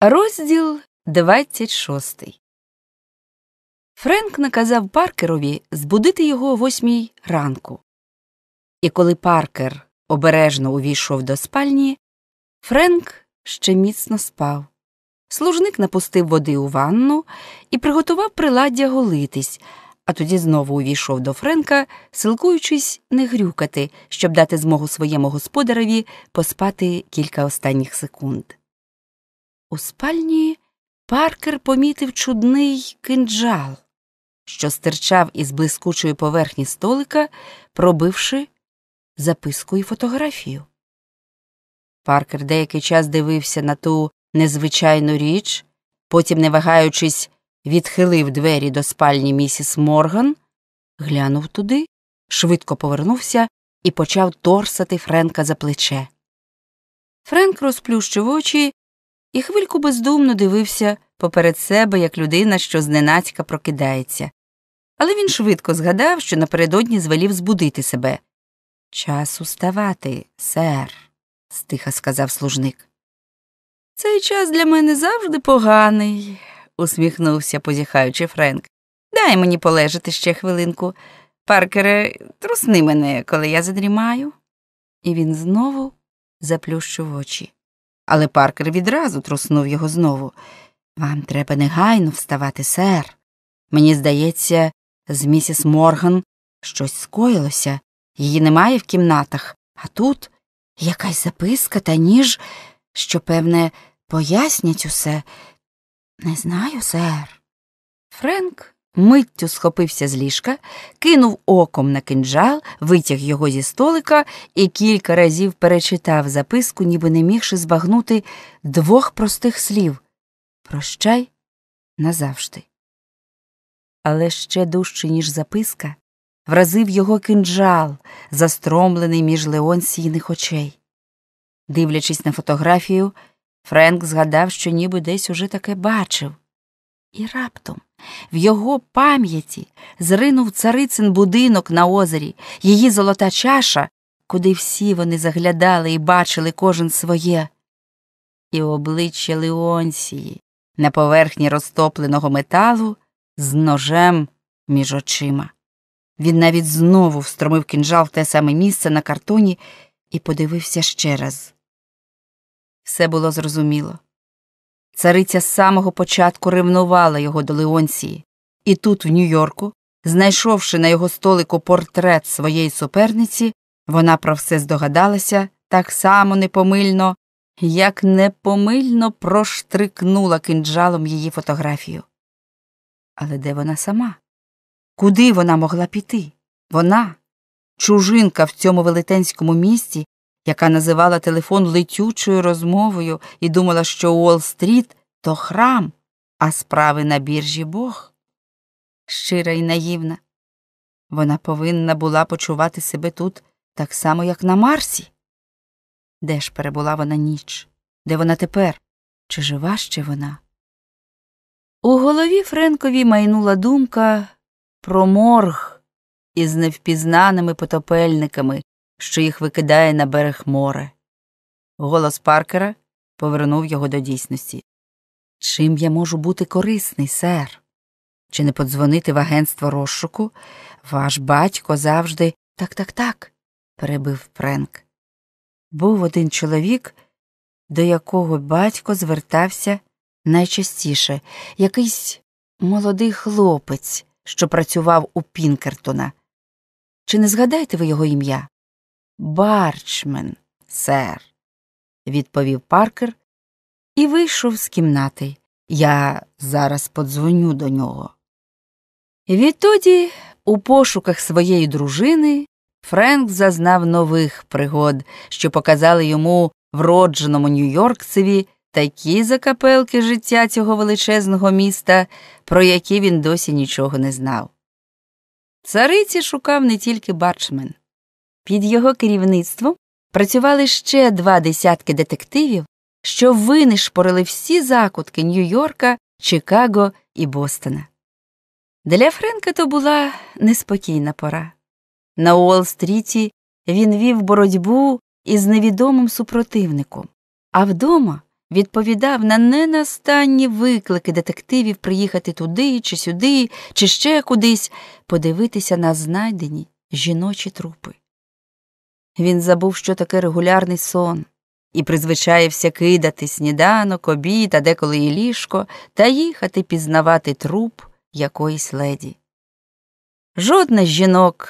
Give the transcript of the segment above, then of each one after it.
Розділ 26 Френк наказав Паркерові збудити його о восьмій ранку. І коли Паркер обережно увійшов до спальні, Френк ще міцно спав. Служник напустив води у ванну і приготував приладдя голитись, а тоді знову увійшов до Френка, силкуючись не грюкати, щоб дати змогу своєму господареві поспати кілька останніх секунд. У спальні паркер помітив чудний кинджал, що стирчав із блискучої поверхні столика, пробивши записку і фотографію. Паркер деякий час дивився на ту незвичайну річ, потім, не вагаючись, відхилив двері до спальні місіс Морган, глянув туди, швидко повернувся і почав торсати Френка за плече. Френк розплющив очі і хвильку бездумно дивився поперед себе, як людина, що зненацька прокидається. Але він швидко згадав, що напередодні звелів збудити себе. Час уставати, сер, стиха сказав служник. Цей час для мене завжди поганий, усміхнувся, позіхаючи Френк. Дай мені полежати ще хвилинку. Паркере, трусни мене, коли я задрімаю. І він знову заплющив очі але Паркер відразу труснув його знову. Вам треба негайно вставати, сер. Мені здається, з місіс Морган щось скоїлося. Її немає в кімнатах, а тут якась записка та ніж, що, певне, пояснять усе. Не знаю, сер. Френк Миттю схопився з ліжка, кинув оком на кинджал, витяг його зі столика і кілька разів перечитав записку, ніби не мігши збагнути двох простих слів Прощай назавжди. Але ще дужче, ніж записка, вразив його кинджал, застромлений між Леон сійних очей. Дивлячись на фотографію, Френк згадав, що ніби десь уже таке бачив, і раптом. В його пам'яті зринув царицин будинок на озері, її золота чаша, куди всі вони заглядали і бачили кожен своє, і обличчя Леонсії на поверхні розтопленого металу з ножем між очима. Він навіть знову встромив кинжал в те саме місце на картоні і подивився ще раз. Все було зрозуміло. Цариця з самого початку ревнувала його до Леонції, і тут, в Нью-Йорку, знайшовши на його столику портрет своєї суперниці, вона про все здогадалася так само непомильно, як непомильно проштрикнула кинджалом її фотографію. Але де вона сама? Куди вона могла піти? Вона, чужинка в цьому велетенському місті, яка називала телефон летючою розмовою і думала, що Уолл-стріт – то храм, а справи на біржі Бог. Щира і наївна. Вона повинна була почувати себе тут так само, як на Марсі. Де ж перебула вона ніч? Де вона тепер? Чи жива ще вона? У голові Френкові майнула думка про морг із невпізнаними потопельниками, що їх викидає на берег море? Голос Паркера повернув його до дійсності. Чим я можу бути корисний, сер? Чи не подзвонити в агентство розшуку? Ваш батько завжди. Так, так, так, перебив Френк. Був один чоловік, до якого батько звертався найчастіше якийсь молодий хлопець, що працював у Пінкертона. Чи не згадаєте ви його ім'я? Барчмен, сер, відповів паркер і вийшов з кімнати. Я зараз подзвоню до нього. Відтоді, у пошуках своєї дружини, Френк зазнав нових пригод, що показали йому вродженому Нью-Йоркцеві такі закапелки життя цього величезного міста, про які він досі нічого не знав. Цариці шукав не тільки бачмен. Під його керівництвом працювали ще два десятки детективів, що винишпорили всі закутки Нью-Йорка, Чикаго і Бостона. Для Френка то була неспокійна пора. На Уолл-стріті він вів боротьбу із невідомим супротивником, а вдома відповідав на ненастанні виклики детективів приїхати туди чи сюди, чи ще кудись, подивитися на знайдені жіночі трупи. Він забув, що таке регулярний сон, і призвичаєвся кидати сніданок, обід, а деколи і ліжко, та їхати пізнавати труп якоїсь леді. Жодна з жінок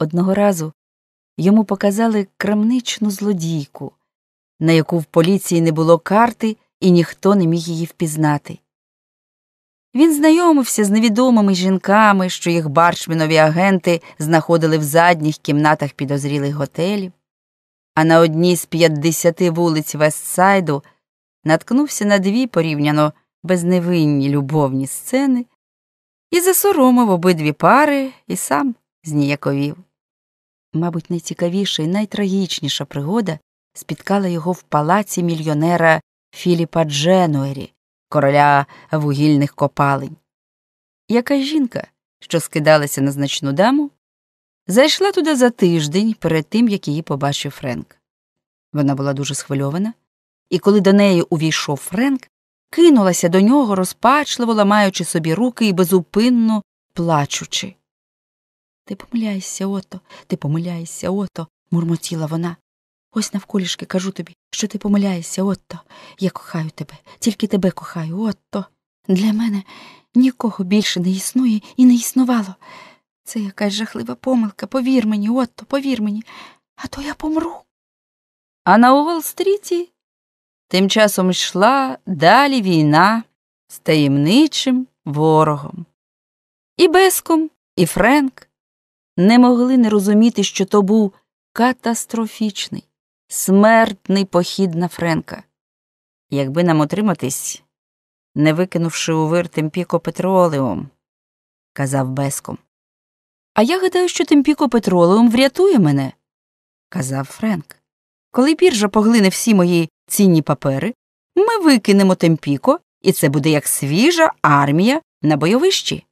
Одного разу йому показали крамничну злодійку, на яку в поліції не було карти, і ніхто не міг її впізнати. Він знайомився з невідомими жінками, що їх баршмінові агенти знаходили в задніх кімнатах підозрілих готелів, а на одній з п'ятдесяти вулиць Вестсайду наткнувся на дві порівняно безневинні любовні сцени і засоромив обидві пари і сам зніяковів. Мабуть, найцікавіша і найтрагічніша пригода спіткала його в палаці мільйонера Філіпа Дженуері, короля вугільних копалень. Яка жінка, що скидалася на значну даму, зайшла туди за тиждень перед тим, як її побачив Френк. Вона була дуже схвильована, і коли до неї увійшов Френк, кинулася до нього, розпачливо ламаючи собі руки і безупинно плачучи. Ти помиляєшся, ото, ти помиляєшся, ото, мурмотіла вона. Ось навколішки кажу тобі, що ти помиляєшся, Ото, Я кохаю тебе, тільки тебе кохаю, ото. Для мене нікого більше не існує і не існувало. Це якась жахлива помилка. Повір мені, ото, повір мені, а то я помру. А на Уолл-стріті тим часом йшла далі війна з таємничим ворогом. І Беском, і Френк не могли не розуміти, що то був катастрофічний, смертний похід на Френка. Якби нам отриматись, не викинувши у вир Темпіко Петролеум, казав Беском. А я гадаю, що Темпіко Петролеум врятує мене, казав Френк. Коли біржа поглине всі мої цінні папери, ми викинемо Темпіко, і це буде як свіжа армія на бойовищі.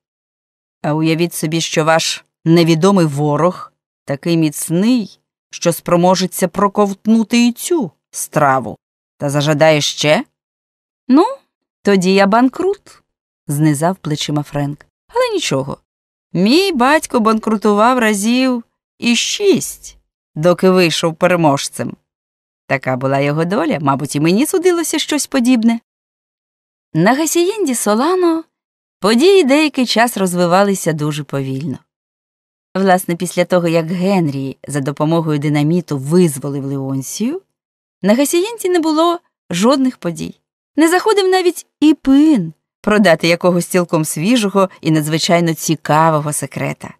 А уявіть собі, що ваш невідомий ворог такий міцний, що спроможеться проковтнути і цю страву. Та зажадає ще? Ну, тоді я банкрут, знизав плечима Френк. Але нічого. Мій батько банкрутував разів і шість, доки вийшов переможцем. Така була його доля, мабуть, і мені судилося щось подібне. На Гасієнді Солано події деякий час розвивалися дуже повільно. Власне, після того, як Генрі за допомогою динаміту визволив Леонсію, на Гасієнті не було жодних подій. Не заходив навіть і пин продати якогось цілком свіжого і надзвичайно цікавого секрета.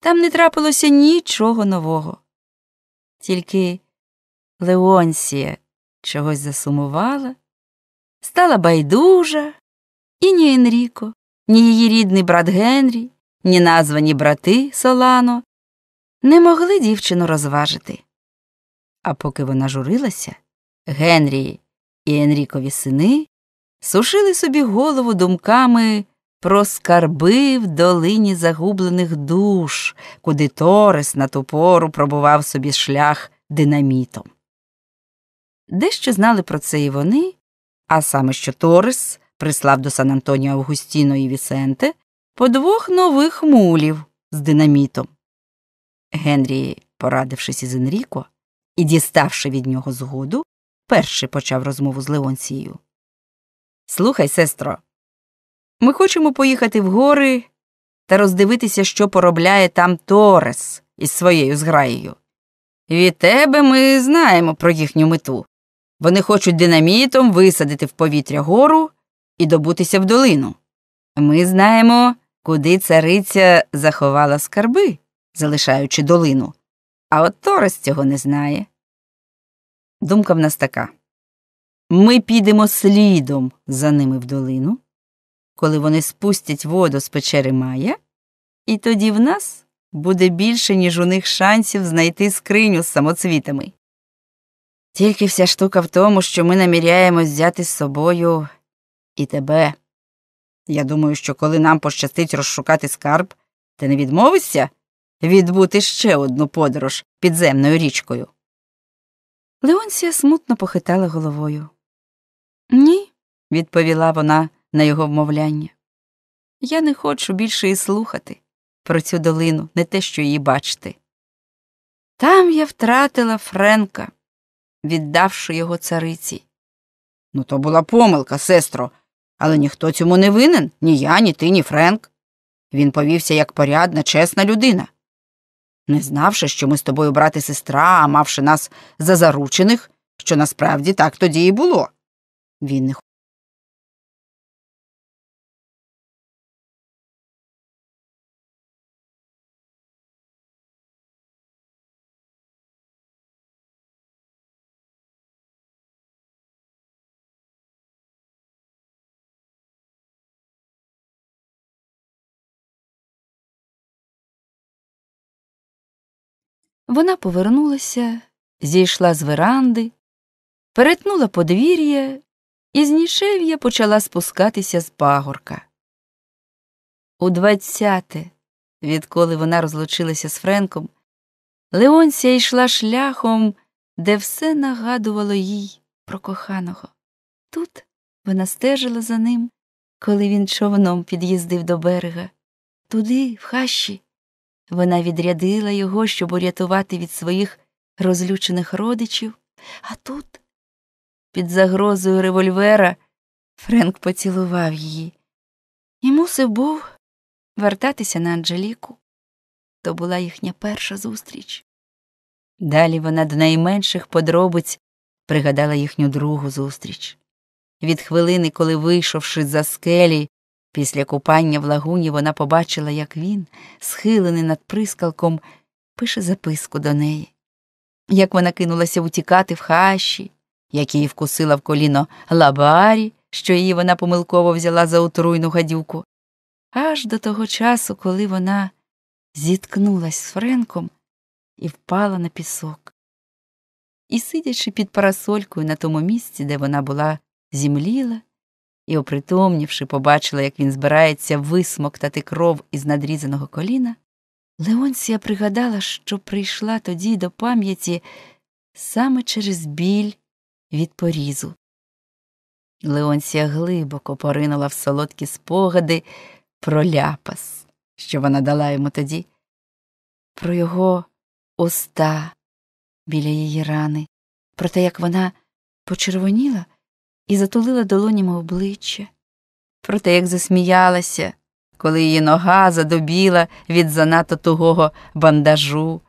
Там не трапилося нічого нового. Тільки Леонсія чогось засумувала, стала байдужа, і ні Енріко, ні її рідний брат Генрі ні названі брати Солано не могли дівчину розважити. А поки вона журилася, Генрі і Енрікові сини сушили собі голову думками про скарби в долині загублених душ, куди Торес на ту пору пробував собі шлях динамітом. Дещо знали про це і вони, а саме що Торес прислав до Сан Антоніо Августіно і Вісенте по двох нових мулів з динамітом. Генрі, порадившись із Енріко і діставши від нього згоду, перший почав розмову з Леонцією. Слухай, сестро, ми хочемо поїхати в гори та роздивитися, що поробляє там Торес із своєю зграєю. Від тебе ми знаємо про їхню мету. Вони хочуть динамітом висадити в повітря гору і добутися в долину. Ми знаємо, куди цариця заховала скарби, залишаючи долину, а от Торос цього не знає. Думка в нас така ми підемо слідом за ними в долину, коли вони спустять воду з печери Майя, і тоді в нас буде більше, ніж у них шансів знайти скриню з самоцвітами. Тільки вся штука в тому, що ми наміряємо взяти з собою і тебе. Я думаю, що коли нам пощастить розшукати скарб, ти не відмовишся відбути ще одну подорож підземною річкою. Леонсія смутно похитала головою. Ні, відповіла вона на його вмовляння. Я не хочу більше і слухати про цю долину, не те, що її бачити. Там я втратила Френка, віддавши його цариці. Ну, то була помилка, сестро, але ніхто цьому не винен ні я, ні ти, ні Френк. Він повівся як порядна, чесна людина. Не знавши, що ми з тобою брат і сестра, а мавши нас за заручених, що насправді так тоді і було. Він не Вона повернулася, зійшла з веранди, перетнула подвір'я і з нішев'я почала спускатися з пагорка. У двадцяте, відколи вона розлучилася з Френком, Леонція йшла шляхом, де все нагадувало їй про коханого. Тут вона стежила за ним, коли він човном під'їздив до берега, туди, в хащі, вона відрядила його, щоб урятувати від своїх розлючених родичів, а тут, під загрозою револьвера, Френк поцілував її і мусив був вертатися на Анжеліку. То була їхня перша зустріч. Далі вона до найменших подробиць пригадала їхню другу зустріч. Від хвилини, коли, вийшовши за скелі, Після купання в лагуні вона побачила, як він, схилений над прискалком, пише записку до неї, як вона кинулася утікати в хащі, як її вкусила в коліно лабарі, що її вона помилково взяла за отруйну гадюку. Аж до того часу, коли вона зіткнулась з Френком і впала на пісок. І, сидячи під парасолькою на тому місці, де вона була зімліла, і, опритомнівши, побачила, як він збирається висмоктати кров із надрізаного коліна, Леонсія пригадала, що прийшла тоді до пам'яті саме через біль від порізу. Леонсія глибоко поринула в солодкі спогади про ляпас, що вона дала йому тоді, про його уста біля її рани, про те, як вона почервоніла і затулила долонями обличчя. Проте як засміялася, коли її нога задобіла від занадто тугого бандажу,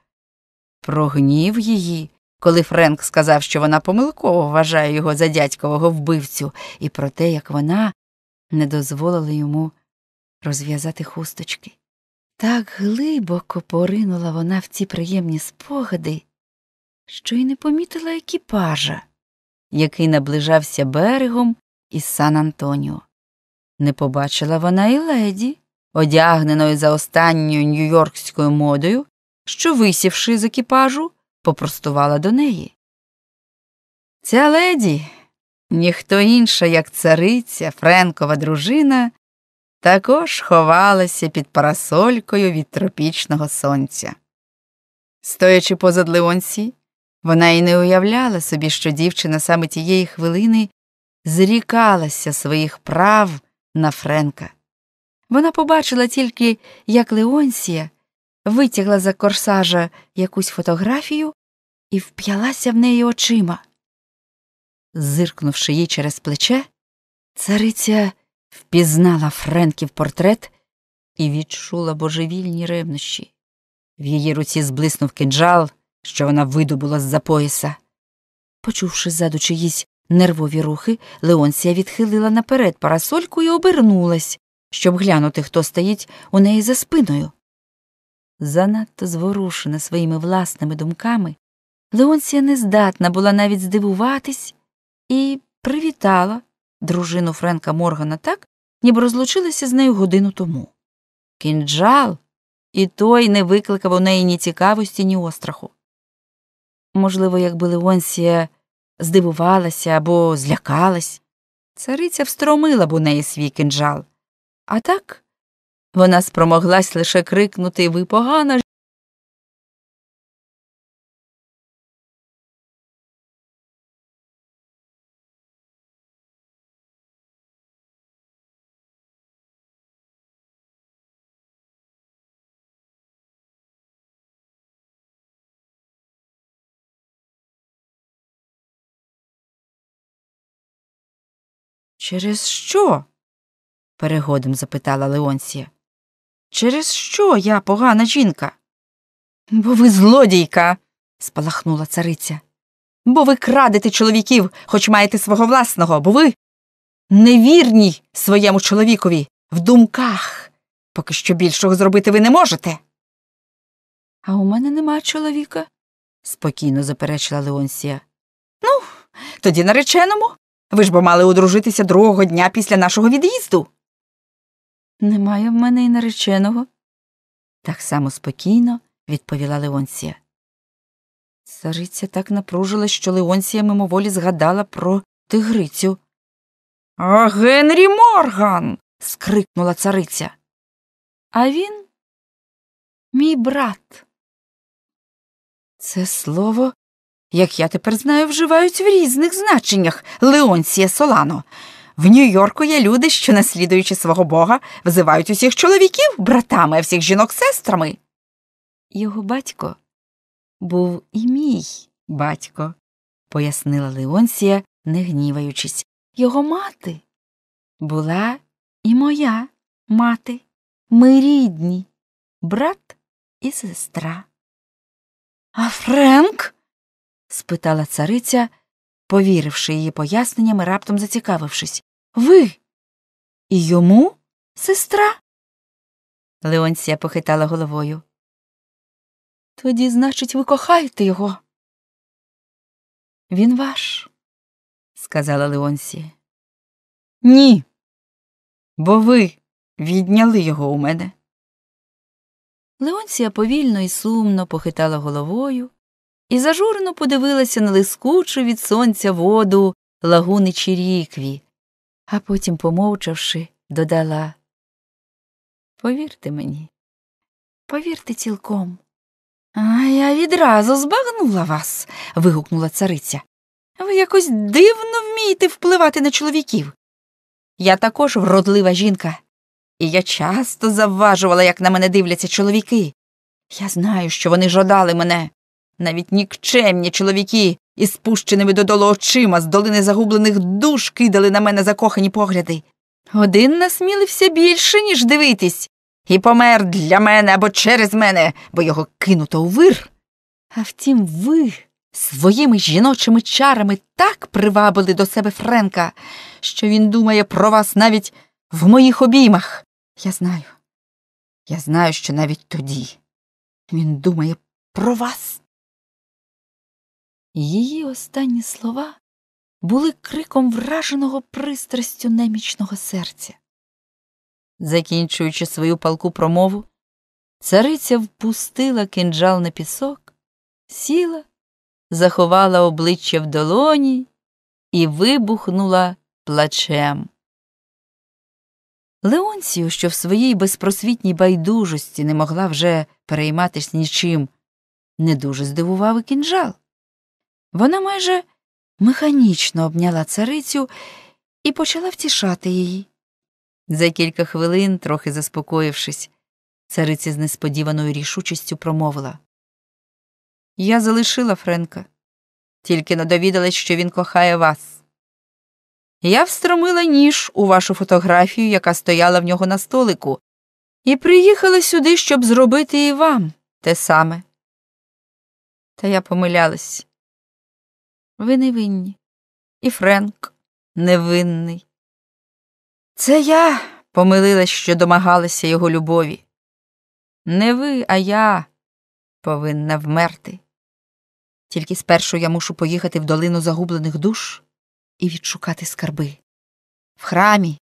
прогнів її, коли Френк сказав, що вона помилково вважає його за дядькового вбивцю, і про те, як вона не дозволила йому розв'язати хусточки. Так глибоко поринула вона в ці приємні спогади, що й не помітила екіпажа який наближався берегом із Сан Антоніо. Не побачила вона і леді, одягненої за останньою нью-йоркською модою, що, висівши з екіпажу, попростувала до неї. Ця леді, ніхто інша, як цариця, Френкова дружина, також ховалася під парасолькою від тропічного сонця. Стоячи позад Леонсі, вона й не уявляла собі, що дівчина саме тієї хвилини зрікалася своїх прав на Френка. Вона побачила тільки, як Леонсія витягла за корсажа якусь фотографію і вп'ялася в неї очима. Зиркнувши їй через плече, цариця впізнала Френків портрет і відчула божевільні ревнощі. В її руці зблиснув кинджал що вона видобула з за пояса. Почувши ззаду чиїсь нервові рухи, Леонсія відхилила наперед парасольку і обернулась, щоб глянути, хто стоїть у неї за спиною. Занадто зворушена своїми власними думками, Леонсія не здатна була навіть здивуватись і привітала дружину Френка Моргана так, ніби розлучилася з нею годину тому. Кінджал і той не викликав у неї ні цікавості, ні остраху. Можливо, якби Леонсія здивувалася або злякалась, цариця встромила б у неї свій кинджал. А так вона спромоглась лише крикнути ви погано Через що? перегодом запитала Леонсія. Через що я погана жінка? Бо ви злодійка. спалахнула цариця. Бо ви крадете чоловіків, хоч маєте свого власного, бо ви невірні своєму чоловікові в думках, поки що більшого зробити ви не можете. А у мене нема чоловіка, спокійно заперечила Леонсія. Ну, тоді нареченому. Ви ж бо мали одружитися другого дня після нашого від'їзду. Немає в мене і нареченого, так само спокійно відповіла Леонція. Цариця так напружилась, що Леонція мимоволі згадала про тигрицю. «А Генрі Морган. скрикнула цариця. А він мій брат. Це слово як я тепер знаю, вживають в різних значеннях Леонсія Солано. В Нью-Йорку є люди, що, наслідуючи свого бога, взивають усіх чоловіків братами, а всіх жінок сестрами. Його батько був і мій батько, пояснила Леонсія, не гніваючись. Його мати була і моя мати. Ми рідні, брат і сестра. А Френк? спитала цариця, повіривши її поясненням і раптом зацікавившись. Ви. І йому сестра? Леонція похитала головою. Тоді, значить, ви кохаєте його. Він ваш, сказала Леонсія. Ні. Бо ви відняли його у мене. Леонція повільно і сумно похитала головою і зажурено подивилася на лискучу від сонця воду лагуни Чірікві, а потім, помовчавши, додала Повірте мені, повірте цілком. А я відразу збагнула вас. вигукнула цариця. Ви якось дивно вмієте впливати на чоловіків. Я також вродлива жінка, і я часто завважувала, як на мене дивляться чоловіки. Я знаю, що вони жодали мене, навіть нікчемні чоловіки із спущеними додолу очима з долини загублених душ кидали на мене закохані погляди. Один насмілився більше, ніж дивитись, і помер для мене або через мене, бо його кинуто у вир. А втім, ви своїми жіночими чарами так привабили до себе Френка, що він думає про вас навіть в моїх обіймах. Я знаю, я знаю, що навіть тоді він думає про вас. Її останні слова були криком враженого пристрастю немічного серця. Закінчуючи свою палку промову, цариця впустила кинджал на пісок, сіла, заховала обличчя в долоні і вибухнула плачем. Леонцію, що в своїй безпросвітній байдужості не могла вже перейматися нічим, не дуже здивував і кінжал. Вона майже механічно обняла царицю і почала втішати її. За кілька хвилин, трохи заспокоївшись, цариця з несподіваною рішучістю промовила Я залишила Френка, тільки не довідалась, що він кохає вас. Я встромила ніж у вашу фотографію, яка стояла в нього на столику, і приїхала сюди, щоб зробити і вам те саме. Та я помилялась. Ви не винні. І Френк невинний. Це я помилилась, що домагалася його любові. Не ви, а я повинна вмерти. Тільки спершу я мушу поїхати в долину загублених душ і відшукати скарби. В храмі